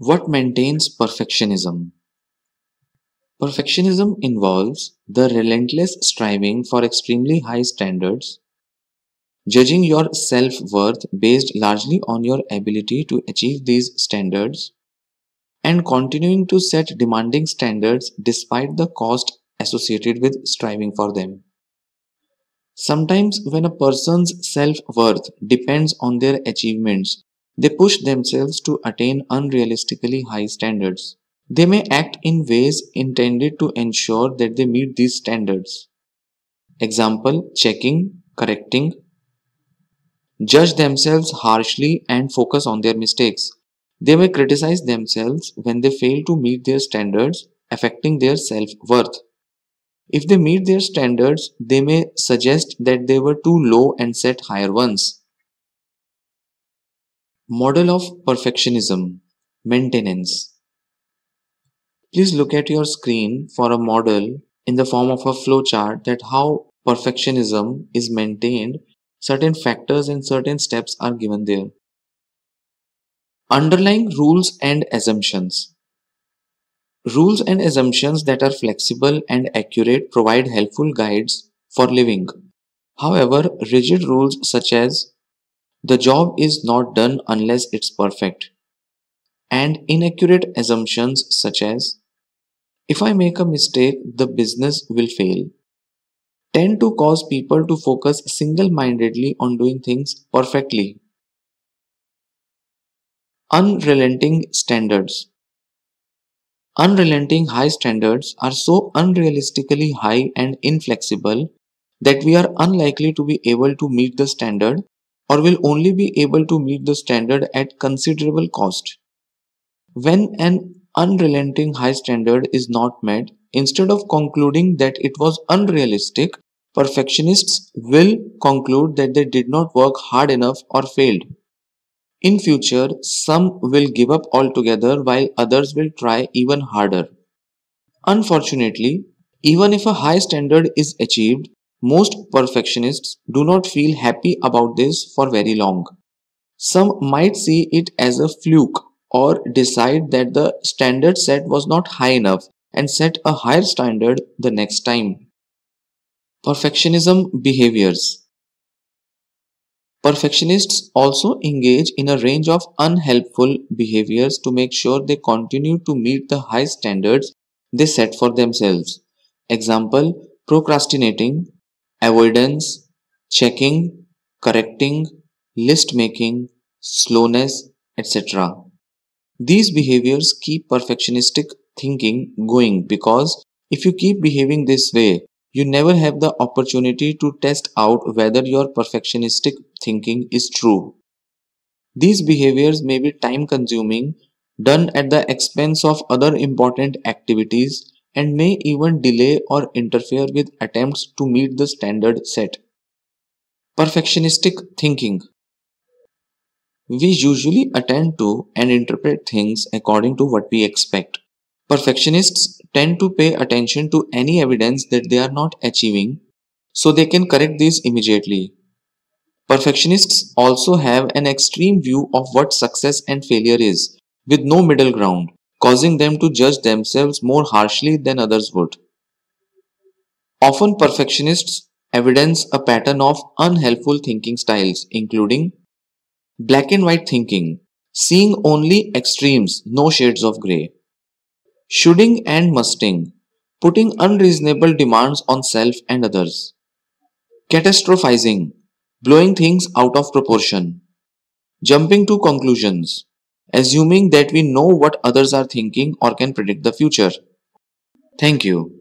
What maintains perfectionism? Perfectionism involves the relentless striving for extremely high standards, judging your self worth based largely on your ability to achieve these standards, and continuing to set demanding standards despite the cost associated with striving for them. Sometimes, when a person's self worth depends on their achievements they push themselves to attain unrealistically high standards. They may act in ways intended to ensure that they meet these standards. Example, checking, correcting, judge themselves harshly and focus on their mistakes. They may criticize themselves when they fail to meet their standards, affecting their self worth. If they meet their standards, they may suggest that they were too low and set higher ones. Model of perfectionism, maintenance. Please look at your screen for a model in the form of a flowchart that how perfectionism is maintained, certain factors and certain steps are given there. Underlying rules and assumptions. Rules and assumptions that are flexible and accurate provide helpful guides for living. However, rigid rules such as the job is not done unless it's perfect. And inaccurate assumptions such as if I make a mistake, the business will fail tend to cause people to focus single mindedly on doing things perfectly. Unrelenting standards. Unrelenting high standards are so unrealistically high and inflexible that we are unlikely to be able to meet the standard or will only be able to meet the standard at considerable cost. When an unrelenting high standard is not met, instead of concluding that it was unrealistic, perfectionists will conclude that they did not work hard enough or failed. In future, some will give up altogether while others will try even harder. Unfortunately, even if a high standard is achieved, most perfectionists do not feel happy about this for very long. Some might see it as a fluke or decide that the standard set was not high enough and set a higher standard the next time. Perfectionism behaviors. Perfectionists also engage in a range of unhelpful behaviors to make sure they continue to meet the high standards they set for themselves. Example, procrastinating, avoidance, checking, correcting, list making, slowness, etc. These behaviors keep perfectionistic thinking going because if you keep behaving this way, you never have the opportunity to test out whether your perfectionistic thinking is true. These behaviors may be time consuming, done at the expense of other important activities and may even delay or interfere with attempts to meet the standard set. Perfectionistic thinking. We usually attend to and interpret things according to what we expect. Perfectionists tend to pay attention to any evidence that they are not achieving so they can correct this immediately. Perfectionists also have an extreme view of what success and failure is with no middle ground causing them to judge themselves more harshly than others would. Often perfectionists evidence a pattern of unhelpful thinking styles including black and white thinking, seeing only extremes, no shades of grey, shooting and musting, putting unreasonable demands on self and others, catastrophizing, blowing things out of proportion, jumping to conclusions, assuming that we know what others are thinking or can predict the future. Thank you.